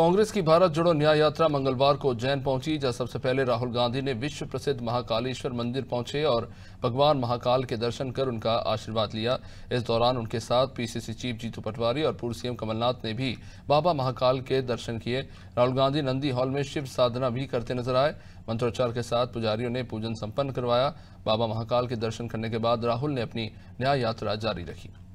कांग्रेस की भारत जोड़ो न्याय यात्रा मंगलवार को उज्जैन पहुंची जहां सबसे पहले राहुल गांधी ने विश्व प्रसिद्ध महाकालेश्वर मंदिर पहुंचे और भगवान महाकाल के दर्शन कर उनका आशीर्वाद लिया इस दौरान उनके साथ पीसीसी चीफ जीतू पटवारी और पूर्व सीएम कमलनाथ ने भी बाबा महाकाल के दर्शन किए राहुल गांधी नंदी हॉल में शिव साधना भी करते नजर आए मंत्रोच्चार के साथ पुजारियों ने पूजन सम्पन्न करवाया बाबा महाकाल के दर्शन करने के बाद राहुल ने अपनी न्याय यात्रा जारी रखी